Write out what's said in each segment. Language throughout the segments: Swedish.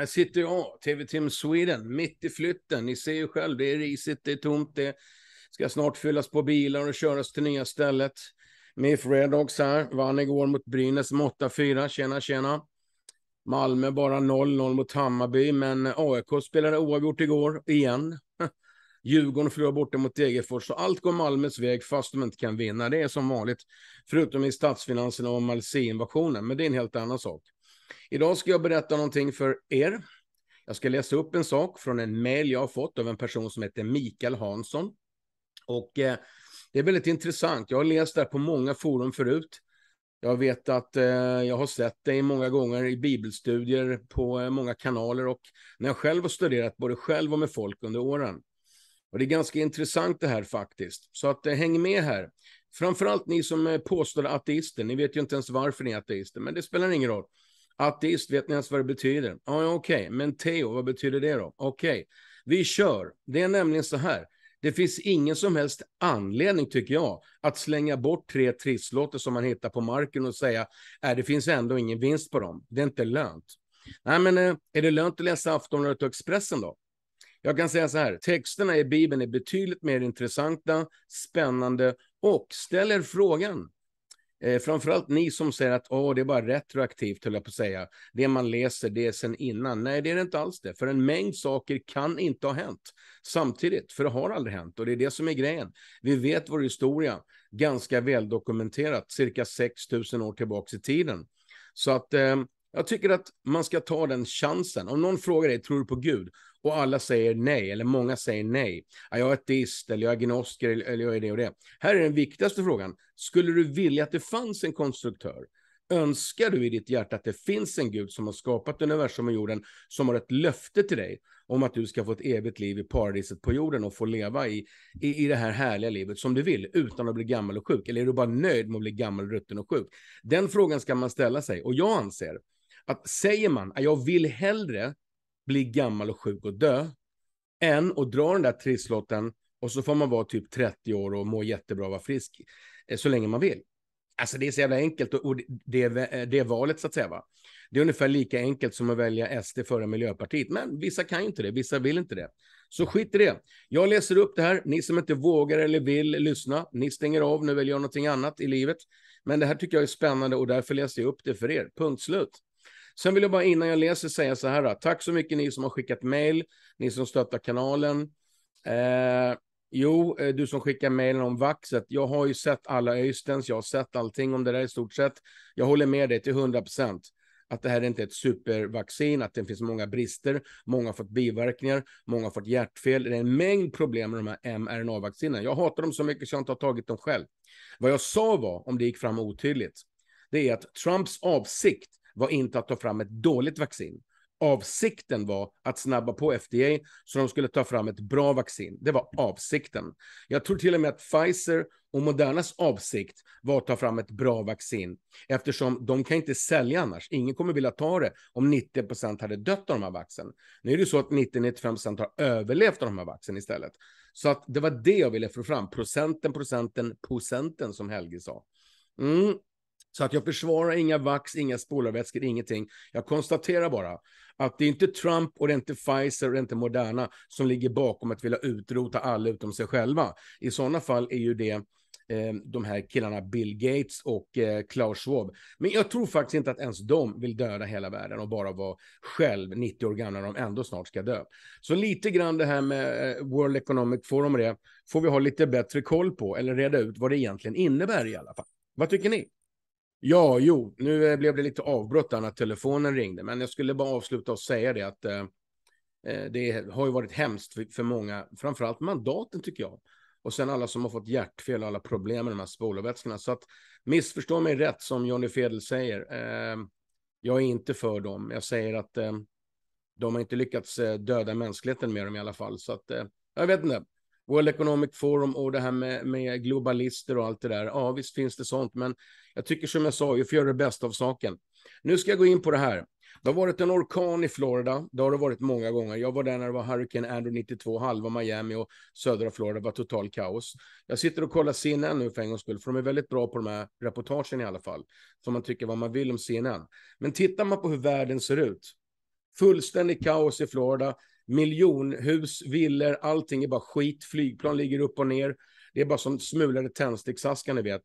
Här sitter jag, TV-team Sweden, mitt i flytten. Ni ser ju själv, det är risigt, det är tomt, det ska snart fyllas på bilar och köras till nya stället. MIF Redhawks här, vann igår mot Brynäs med 8-4. Tjena, tjena. Malmö bara 0-0 mot Hammarby, men AIK spelade oavgjort igår, igen. Djurgården förlorade borta mot Degerfors, så allt går Malmös väg fast de inte kan vinna. Det är som vanligt, förutom i statsfinanserna och Malsi-invasionen, men det är en helt annan sak. Idag ska jag berätta någonting för er. Jag ska läsa upp en sak från en mejl jag har fått av en person som heter Mikael Hansson. Och eh, det är väldigt intressant. Jag har läst det här på många forum förut. Jag vet att eh, jag har sett dig många gånger i bibelstudier på eh, många kanaler och när jag själv har studerat både själv och med folk under åren. Och det är ganska intressant det här faktiskt. Så att eh, häng med här. Framförallt ni som påstår ateister, ni vet ju inte ens varför ni är ateister, men det spelar ingen roll. Ateist, vet ni ens vad det betyder? Ja, okej, okay. men teo, vad betyder det då? Okej, okay. vi kör. Det är nämligen så här. Det finns ingen som helst anledning, tycker jag, att slänga bort tre trisslotter som man hittar på marken och säga att äh, det finns ändå ingen vinst på dem. Det är inte lönt. Nej, men eh, är det lönt att läsa Aftonbladet och Expressen då? Jag kan säga så här, texterna i Bibeln är betydligt mer intressanta, spännande och ställer frågan Eh, framförallt ni som säger att oh, det är bara retroaktivt, höll jag på att säga. Det man läser, det är sen innan. Nej, det är det inte alls det. För en mängd saker kan inte ha hänt samtidigt, för det har aldrig hänt. Och det är det som är grejen. Vi vet vår historia ganska väldokumenterat, cirka 6 000 år tillbaka i tiden. Så att eh, jag tycker att man ska ta den chansen. Om någon frågar dig, tror du på Gud? och alla säger nej, eller många säger nej. Jag är ateist, eller jag är agnostiker, eller jag är det och det. Här är den viktigaste frågan. Skulle du vilja att det fanns en konstruktör? Önskar du i ditt hjärta att det finns en Gud som har skapat universum och jorden, som har ett löfte till dig om att du ska få ett evigt liv i paradiset på jorden och få leva i, i, i det här härliga livet som du vill utan att bli gammal och sjuk? Eller är du bara nöjd med att bli gammal, rutten och sjuk? Den frågan ska man ställa sig och jag anser att säger man att jag vill hellre bli gammal och sjuk och dö, än att dra den där trisslotten och så får man vara typ 30 år och må jättebra och vara frisk eh, så länge man vill. Alltså det är så jävla enkelt och det, är, det är eh, valet så att säga. Va? Det är ungefär lika enkelt som att välja SD före Miljöpartiet, men vissa kan ju inte det, vissa vill inte det. Så skit i det. Jag läser upp det här, ni som inte vågar eller vill lyssna, ni stänger av nu eller gör någonting annat i livet. Men det här tycker jag är spännande och därför läser jag upp det för er. Punkt slut. Sen vill jag bara innan jag läser säga så här. Tack så mycket ni som har skickat mejl, ni som stöttar kanalen. Eh, jo, eh, du som skickar mejlen om vaxet. Jag har ju sett alla Öystens, jag har sett allting om det där i stort sett. Jag håller med dig till 100 procent att det här är inte är ett supervaccin, att det finns många brister, många har fått biverkningar, många har fått hjärtfel. Det är en mängd problem med de här mrna vaccinen Jag hatar dem så mycket så jag inte har tagit dem själv. Vad jag sa var, om det gick fram otydligt, det är att Trumps avsikt var inte att ta fram ett dåligt vaccin. Avsikten var att snabba på FDA så de skulle ta fram ett bra vaccin. Det var avsikten. Jag tror till och med att Pfizer och Modernas avsikt var att ta fram ett bra vaccin eftersom de kan inte sälja annars. Ingen kommer vilja ta det om 90 procent hade dött av de här vaccinen. Nu är det så att 90-95 procent har överlevt av de här vaccinen istället. Så att det var det jag ville få fram. Procenten, procenten, procenten som Helge sa. Mm. Så att jag försvarar inga vax, inga spolarvätskor, ingenting. Jag konstaterar bara att det är inte Trump och det är inte Pfizer och det är inte Moderna som ligger bakom att vilja utrota alla utom sig själva. I sådana fall är ju det eh, de här killarna Bill Gates och eh, Klaus Schwab. Men jag tror faktiskt inte att ens de vill döda hela världen och bara vara själv 90 år gamla när de ändå snart ska dö. Så lite grann det här med eh, World Economic Forum och det får vi ha lite bättre koll på eller reda ut vad det egentligen innebär i alla fall. Vad tycker ni? Ja, jo, nu eh, blev det lite avbrott där när telefonen ringde, men jag skulle bara avsluta och säga det att eh, eh, det har ju varit hemskt för, för många, framförallt mandaten tycker jag. Och sen alla som har fått hjärtfel och alla problem med de här spolvätskorna. Så att missförstå mig rätt som Johnny Fedel säger. Eh, jag är inte för dem. Jag säger att eh, de har inte lyckats eh, döda mänskligheten med dem i alla fall. Så att jag vet inte. World Economic Forum och det här med, med globalister och allt det där. Ja, visst finns det sånt, men jag tycker som jag sa, vi får göra det bästa av saken. Nu ska jag gå in på det här. Det har varit en orkan i Florida. Det har det varit många gånger. Jag var där när det var Hurricane Andrew 92. Halva Miami och södra Florida var total kaos. Jag sitter och kollar CNN nu för en gångs skull, för de är väldigt bra på de här reportagen i alla fall. som man tycker vad man vill om CNN. Men tittar man på hur världen ser ut. fullständig kaos i Florida miljonhus, villor, allting är bara skit. Flygplan ligger upp och ner. Det är bara som smulade tändsticksaskar, ni vet.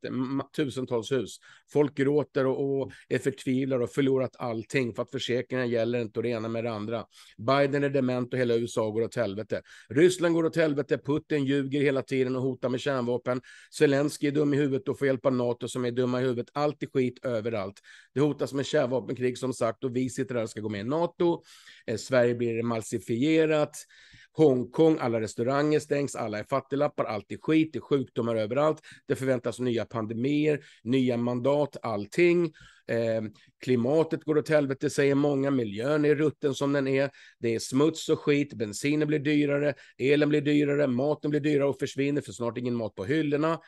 Tusentals hus. Folk gråter och, och är förtvivlade och förlorat allting för att försäkringen gäller inte och det ena med det andra. Biden är dement och hela USA går åt helvete. Ryssland går åt helvete. Putin ljuger hela tiden och hotar med kärnvapen. Zelensky är dum i huvudet och får hjälp av NATO som är dumma i huvudet. Allt är skit överallt. Det hotas med kärnvapenkrig som sagt och vi sitter där och ska gå med i NATO. Eh, Sverige blir malsifierat. Hongkong, alla restauranger stängs, alla är fattiglappar, allt är skit, det är sjukdomar överallt, det förväntas nya pandemier, nya mandat, allting. Eh, klimatet går åt helvete, säger många. Miljön är rutten som den är. Det är smuts och skit. Bensinen blir dyrare, elen blir dyrare, maten blir dyrare och försvinner för snart ingen mat på hyllorna.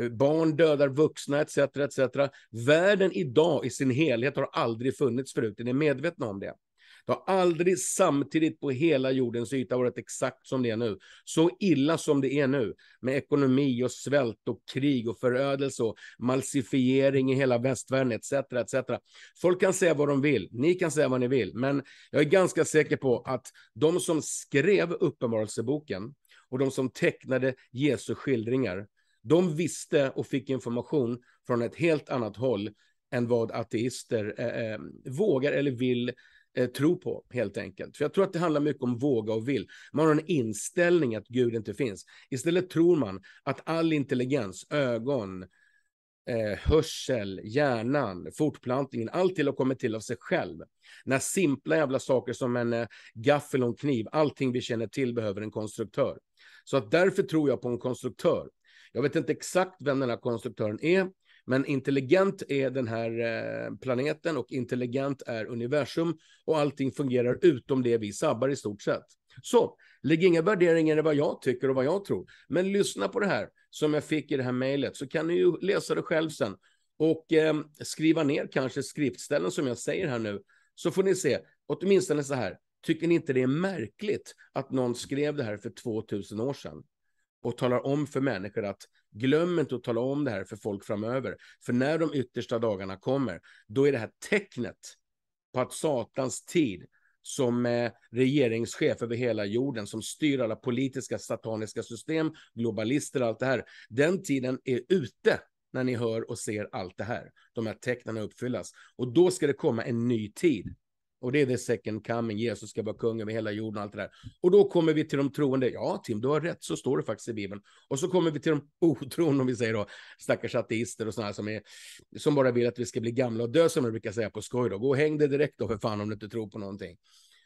Eh, barn dödar vuxna etc. etc. Världen idag i sin helhet har aldrig funnits förut. Är ni medvetna om det? Det har aldrig samtidigt på hela jordens yta varit exakt som det är nu. Så illa som det är nu med ekonomi och svält och krig och förödelse och malsifiering i hela västvärlden etc. etc. Folk kan säga vad de vill. Ni kan säga vad ni vill, men jag är ganska säker på att de som skrev Uppenbarelseboken och de som tecknade Jesu skildringar, de visste och fick information från ett helt annat håll än vad ateister eh, eh vågar eller vill eh, tro på, helt enkelt. För jag tror att det handlar mycket om våga och vill. Man har en inställning att Gud inte finns. Istället tror man att all intelligens, ögon, eh, hörsel, hjärnan, fortplantningen, allting har kommit till av sig själv. När simpla jävla saker som en eh, gaffel och en kniv, allting vi känner till behöver en konstruktör. Så att därför tror jag på en konstruktör. Jag vet inte exakt vem den här konstruktören är, men intelligent är den här eh, planeten och intelligent är universum och allting fungerar utom det vi sabbar i stort sett. Så lägg inga värderingar i vad jag tycker och vad jag tror. Men lyssna på det här som jag fick i det här mejlet så kan ni ju läsa det själv sen och eh, skriva ner kanske skriftställen som jag säger här nu så får ni se åtminstone så här. Tycker ni inte det är märkligt att någon skrev det här för 2000 år sedan? och talar om för människor att glöm inte att tala om det här för folk framöver. För när de yttersta dagarna kommer, då är det här tecknet på att Satans tid som eh, regeringschef över hela jorden, som styr alla politiska sataniska system, globalister och allt det här. Den tiden är ute när ni hör och ser allt det här. De här tecknen uppfyllas. Och då ska det komma en ny tid och det är the second coming, Jesus ska vara kung över hela jorden och allt det där. Och då kommer vi till de troende, ja Tim, du har rätt, så står det faktiskt i Bibeln. Och så kommer vi till de otroende, om vi säger då, stackars ateister och sådana som, som bara vill att vi ska bli gamla och dö, som man brukar säga på skoj då. Gå och häng dig direkt då för fan om du inte tror på någonting.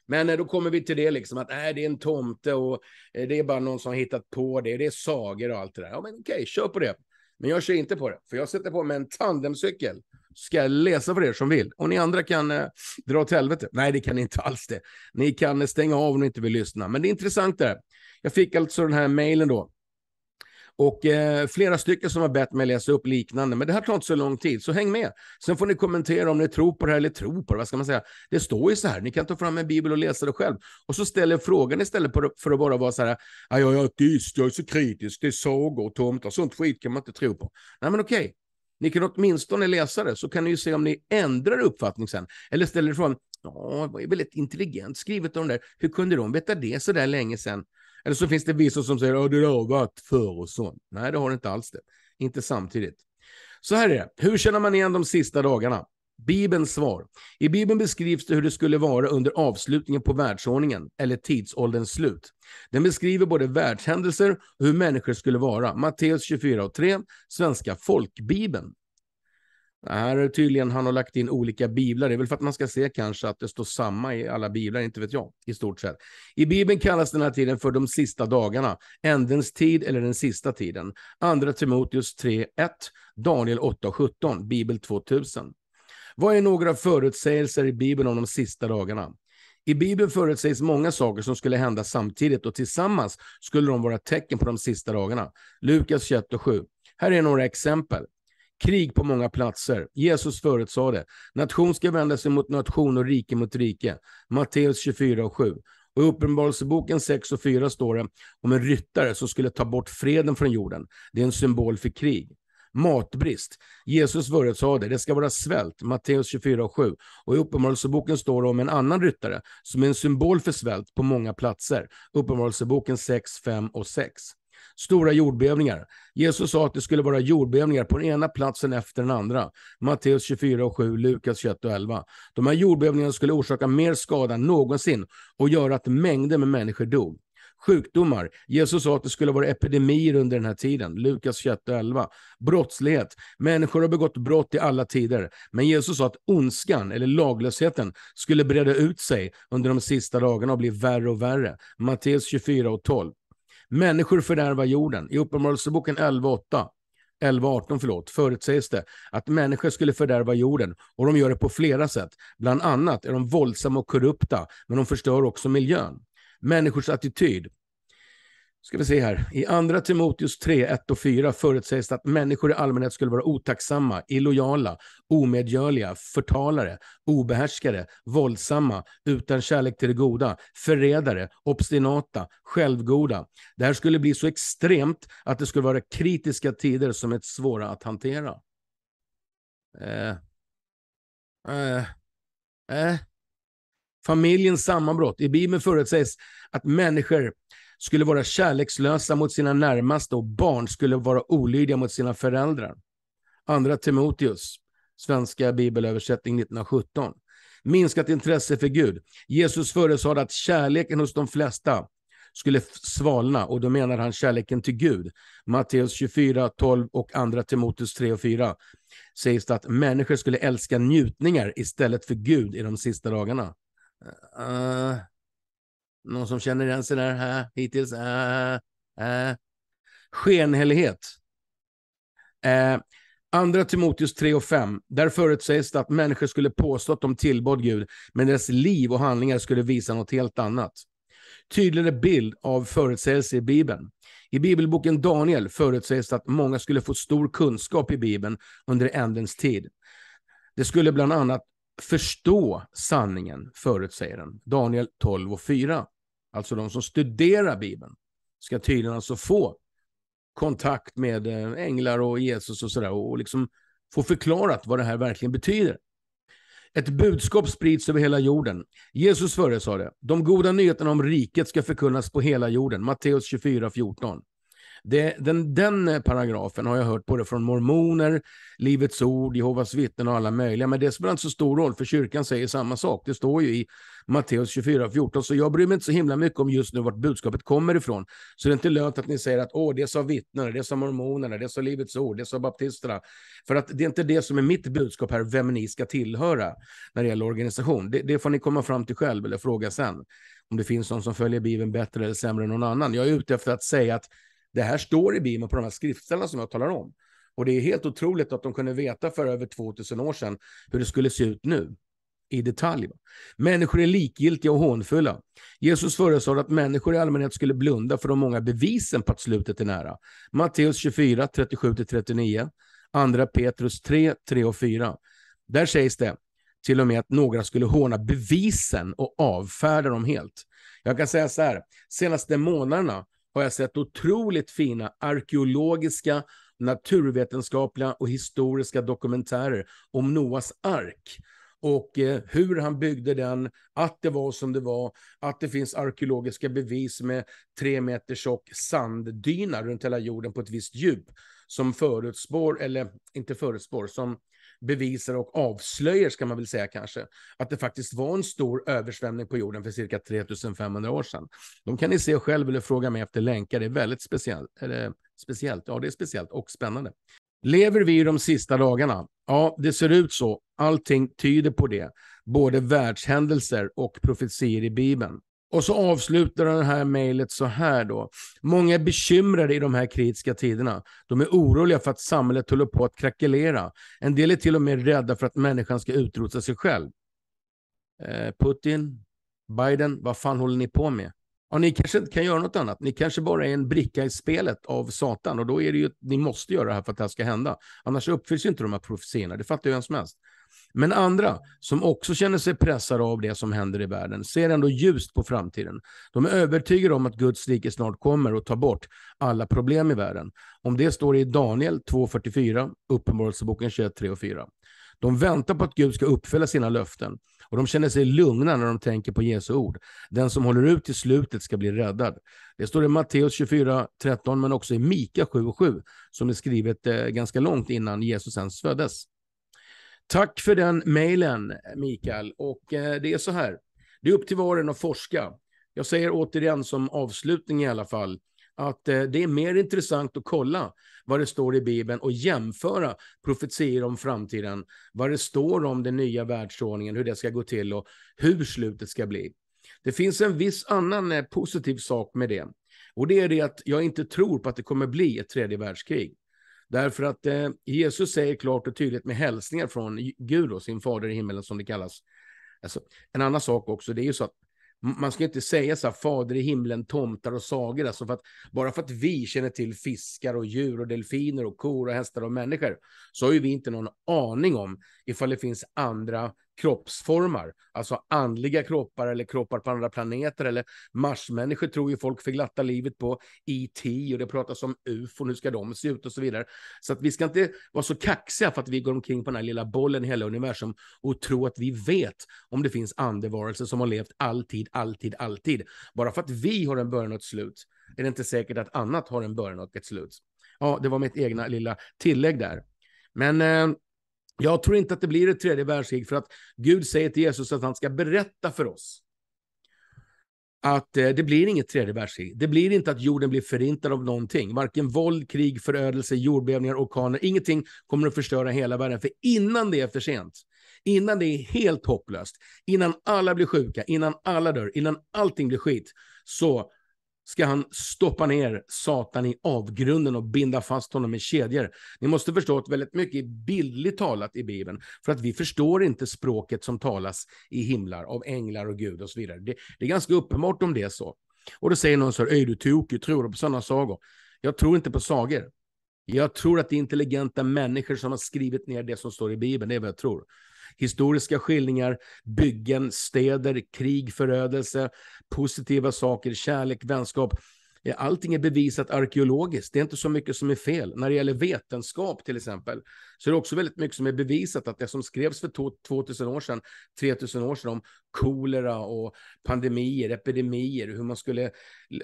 Men eh, då kommer vi till det liksom att äh, det är en tomte och eh, det är bara någon som har hittat på det. Det är sagor och allt det där. Ja, men okej, kör på det. Men jag kör inte på det, för jag sätter på mig en tandemcykel ska jag läsa för er som vill. Och ni andra kan eh, dra åt helvete. Nej, det kan ni inte alls det. Ni kan eh, stänga av om ni inte vill lyssna. Men det är intressant det Jag fick alltså den här mejlen då. Och eh, flera stycken som har bett mig läsa upp liknande, men det här tar inte så lång tid, så häng med. Sen får ni kommentera om ni tror på det här eller tror på det, vad ska man säga? Det står ju så här, ni kan ta fram en bibel och läsa det själv. Och så ställer jag frågan istället för att bara vara så här, jag är ateist, jag är så kritisk, det är sagor, och tomtar, sånt skit kan man inte tro på. Nej men okej, ni kan åtminstone läsa det, så kan ni ju se om ni ändrar uppfattning sen. Eller ställer ifrån. ja, det var ju väldigt intelligent skrivet av de där. Hur kunde de veta det så där länge sen? Eller så finns det vissa som säger, ja, det har varit förr och så. Nej, det har det inte alls det. Inte samtidigt. Så här är det, hur känner man igen de sista dagarna? Bibelns svar. I Bibeln beskrivs det hur det skulle vara under avslutningen på världsordningen, eller tidsålderns slut. Den beskriver både världshändelser och hur människor skulle vara. Matteus 24 och 3, Svenska folkbibeln. Det här är tydligen han har lagt in olika biblar. Det är väl för att man ska se kanske att det står samma i alla biblar, inte vet jag, i stort sett. I Bibeln kallas den här tiden för de sista dagarna, ändens tid eller den sista tiden. Andra Timoteus 3.1, Daniel 8.17, Bibel 2000. Vad är några förutsägelser i Bibeln om de sista dagarna? I Bibeln förutsägs många saker som skulle hända samtidigt och tillsammans skulle de vara tecken på de sista dagarna. Lukas 21 och 7. Här är några exempel. Krig på många platser. Jesus förutsade det. Nation ska vända sig mot nation och rike mot rike. Matteus 24 och 7. Och I Uppenbarelseboken 6 och 4 står det om en ryttare som skulle ta bort freden från jorden. Det är en symbol för krig matbrist. Jesus förutsade det ska vara svält, Matteus 24.7. Och i Uppenbarelseboken står det om en annan ryttare som är en symbol för svält på många platser. Uppenbarelseboken 6, 5 och 6 stora jordbävningar. Jesus sa att det skulle vara jordbävningar på den ena platsen efter den andra. Matteus 24 och 7, Lukas 21 och 11. De här jordbävningarna skulle orsaka mer skada än någonsin och göra att mängder med människor dog. Sjukdomar. Jesus sa att det skulle vara epidemier under den här tiden. Lukas 21.11. Brottslighet. Människor har begått brott i alla tider. Men Jesus sa att ondskan, eller laglösheten, skulle breda ut sig under de sista dagarna och bli värre och värre. Matteus 24 och 12. Människor fördärvar jorden. I Uppenbarelseboken 11.8 11.18 förlåt, förutsägs det att människor skulle fördärva jorden och de gör det på flera sätt. Bland annat är de våldsamma och korrupta, men de förstör också miljön människors attityd. Ska vi se här. I andra Timoteus 3, 1 och 4 förutsägs det att människor i allmänhet skulle vara otacksamma, illojala, omedgörliga, förtalare, obehärskade, våldsamma, utan kärlek till det goda, förredare, obstinata, självgoda. Det här skulle bli så extremt att det skulle vara kritiska tider som är svåra att hantera. Eh. Eh. Eh familjens sammanbrott. I Bibeln förutsägs att människor skulle vara kärlekslösa mot sina närmaste och barn skulle vara olydiga mot sina föräldrar. Andra Timoteus, Svenska bibelöversättning 1917. Minskat intresse för Gud. Jesus föresade att kärleken hos de flesta skulle svalna och då menar han kärleken till Gud. Matteus 24, 12 och andra Timoteus 3 och 4 sägs det att människor skulle älska njutningar istället för Gud i de sista dagarna. Uh, någon som känner igen sig där uh, hittills? Uh, uh. Skenhelighet. Uh, Andra Timoteus 3 och 5. Där förutsägs det att människor skulle påstå att de tillbad Gud, men deras liv och handlingar skulle visa något helt annat. Tydligare bild av förutsägelse i Bibeln. I bibelboken Daniel förutsägs det att många skulle få stor kunskap i Bibeln under ändens tid. Det skulle bland annat förstå sanningen, förutsäger den. Daniel 12 och 4. Alltså de som studerar Bibeln ska tydligen alltså få kontakt med eh, änglar och Jesus och sådär och liksom få förklarat vad det här verkligen betyder. Ett budskap sprids över hela jorden. Jesus före sa det. De goda nyheterna om riket ska förkunnas på hela jorden. Matteus 24, 14. Det, den, den eh, paragrafen har jag hört både från mormoner, Livets ord, Jehovas vittnen och alla möjliga. Men det spelar inte så stor roll, för kyrkan säger samma sak. Det står ju i Matteus 24, 14. Så jag bryr mig inte så himla mycket om just nu vart budskapet kommer ifrån. Så det är inte lönt att ni säger att Åh, det sa vittnena, det sa mormonerna, det sa Livets ord, det sa baptisterna. För att det är inte det som är mitt budskap här, vem ni ska tillhöra när det gäller organisation. Det, det får ni komma fram till själv eller fråga sen om det finns någon som följer Bibeln bättre eller sämre än någon annan. Jag är ute efter att säga att det här står i Bibeln på de här skriftställena som jag talar om. Och det är helt otroligt att de kunde veta för över 2000 år sedan hur det skulle se ut nu i detalj. Människor är likgiltiga och hånfulla. Jesus föreslår att människor i allmänhet skulle blunda för de många bevisen på att slutet är nära. Matteus 24, 37-39, Andra Petrus 3, 3 och 4. Där sägs det till och med att några skulle håna bevisen och avfärda dem helt. Jag kan säga så här, senaste månaderna har jag sett otroligt fina arkeologiska, naturvetenskapliga och historiska dokumentärer om Noas ark och eh, hur han byggde den, att det var som det var, att det finns arkeologiska bevis med tre meter tjock sanddyna runt hela jorden på ett visst djup som förutspår, eller inte förutspår, som bevisar och avslöjar, ska man väl säga kanske, att det faktiskt var en stor översvämning på jorden för cirka 3500 år sedan. De kan ni se själv eller fråga mig efter länkar. Det är väldigt speciellt. Eller, speciellt. Ja, det är speciellt och spännande. Lever vi i de sista dagarna? Ja, det ser ut så. Allting tyder på det. Både världshändelser och profetier i Bibeln. Och så avslutar den här mejlet så här då. Många är bekymrade i de här kritiska tiderna. De är oroliga för att samhället håller på att krackelera. En del är till och med rädda för att människan ska utrota sig själv. Eh, Putin, Biden, vad fan håller ni på med? Ja, ni kanske inte kan göra något annat. Ni kanske bara är en bricka i spelet av Satan och då är det ju att ni måste göra det här för att det här ska hända. Annars uppfylls ju inte de här profetiorna, det fattar ju vem som helst. Men andra, som också känner sig pressade av det som händer i världen, ser ändå ljust på framtiden. De är övertygade om att Guds rike snart kommer och tar bort alla problem i världen. Om det står i Daniel 2.44, Uppenbarelseboken 21.3 och 4. De väntar på att Gud ska uppfylla sina löften och de känner sig lugna när de tänker på Jesu ord. Den som håller ut till slutet ska bli räddad. Det står i Matteus 24.13 men också i Mika 7.7 som är skrivet eh, ganska långt innan Jesus ens föddes. Tack för den mejlen, Mikael. Och eh, det är så här, det är upp till var och en att forska. Jag säger återigen som avslutning i alla fall, att eh, det är mer intressant att kolla vad det står i Bibeln och jämföra profetier om framtiden, vad det står om den nya världsordningen, hur det ska gå till och hur slutet ska bli. Det finns en viss annan eh, positiv sak med det. Och det är det att jag inte tror på att det kommer bli ett tredje världskrig. Därför att eh, Jesus säger klart och tydligt med hälsningar från Gud, och sin fader i himmelen som det kallas. Alltså, en annan sak också, det är ju så att man ska inte säga så här, fader i himlen, tomtar och sagor. Alltså för att, bara för att vi känner till fiskar och djur och delfiner och kor och hästar och människor så har ju vi inte någon aning om ifall det finns andra kroppsformar, alltså andliga kroppar eller kroppar på andra planeter eller marsmänniskor tror ju folk för glatta livet på, IT e och det pratas om UFO, hur ska de se ut och så vidare. Så att vi ska inte vara så kaxiga för att vi går omkring på den här lilla bollen i hela universum och tro att vi vet om det finns andevarelser som har levt alltid, alltid, alltid. Bara för att vi har en början och ett slut är det inte säkert att annat har en början och ett slut. Ja, det var mitt egna lilla tillägg där. Men eh, jag tror inte att det blir ett tredje världskrig för att Gud säger till Jesus att han ska berätta för oss att eh, det blir inget tredje världskrig. Det blir inte att jorden blir förintad av någonting. Varken våld, krig, förödelse, jordbävningar, orkaner. Ingenting kommer att förstöra hela världen. För innan det är för sent, innan det är helt hopplöst, innan alla blir sjuka, innan alla dör, innan allting blir skit, så ska han stoppa ner Satan i avgrunden och binda fast honom med kedjor. Ni måste förstå att väldigt mycket är bildligt talat i Bibeln, för att vi förstår inte språket som talas i himlar av änglar och Gud och så vidare. Det, det är ganska uppenbart om det är så. Och då säger någon så här, är du tokig, tror du på sådana sagor? Jag tror inte på sagor. Jag tror att det är intelligenta människor som har skrivit ner det som står i Bibeln, det är vad jag tror historiska skildringar, byggen, städer, krig, förödelse, positiva saker, kärlek, vänskap. Eh, allting är bevisat arkeologiskt. Det är inte så mycket som är fel. När det gäller vetenskap till exempel så är det också väldigt mycket som är bevisat att det som skrevs för 2000 år sedan, 3000 år sedan om kolera och pandemier, epidemier, hur man skulle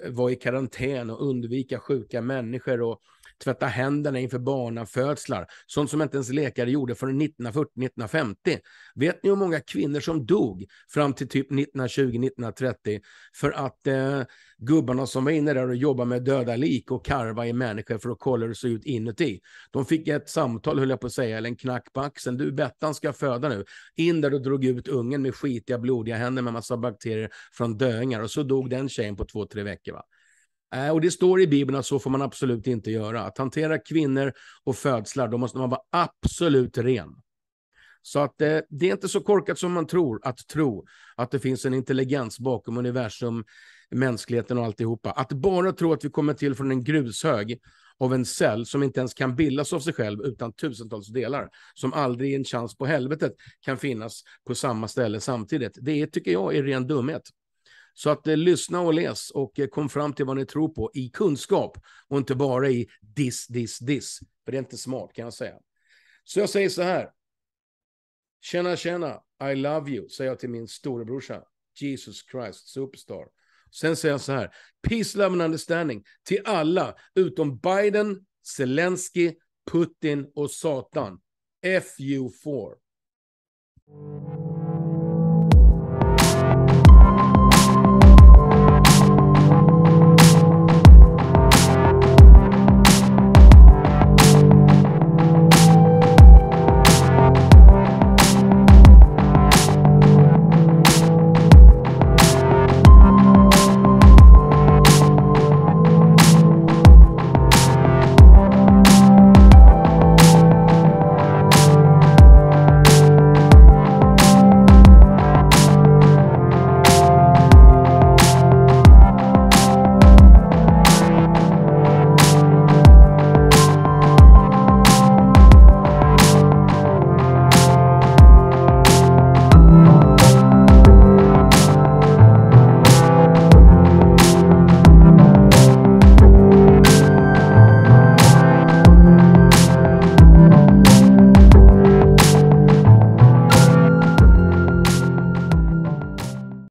vara i karantän och undvika sjuka människor och tvätta händerna inför barnafödslar, sånt som inte ens läkare gjorde förrän 1940-1950. Vet ni hur många kvinnor som dog fram till typ 1920-1930 för att eh, gubbarna som var inne där och jobbade med döda lik och karva i människor för att kolla hur det såg ut inuti. De fick ett samtal, höll jag på att säga, eller en knack på axeln. Du, Bettan ska föda nu. In där och drog ut ungen med skitiga, blodiga händer med massa bakterier från döingar och så dog den tjejen på två, tre veckor. Va? Eh, och det står i Bibeln att så får man absolut inte göra. Att hantera kvinnor och födslar, då måste man vara absolut ren. Så att det, eh, det är inte så korkat som man tror, att tro att det finns en intelligens bakom universum, mänskligheten och alltihopa. Att bara tro att vi kommer till från en grushög av en cell som inte ens kan bildas av sig själv utan tusentals delar som aldrig en chans på helvetet kan finnas på samma ställe samtidigt. Det är, tycker jag är ren dumhet. Så att eh, lyssna och läs och eh, kom fram till vad ni tror på i kunskap och inte bara i this, this, this. För det är inte smart kan jag säga. Så jag säger så här. Tjena, tjena, I love you, säger jag till min storebrorsa. Jesus Christ, superstar. Sen säger jag så här. Peace, love and understanding till alla utom Biden, Zelensky, Putin och Satan. FU4.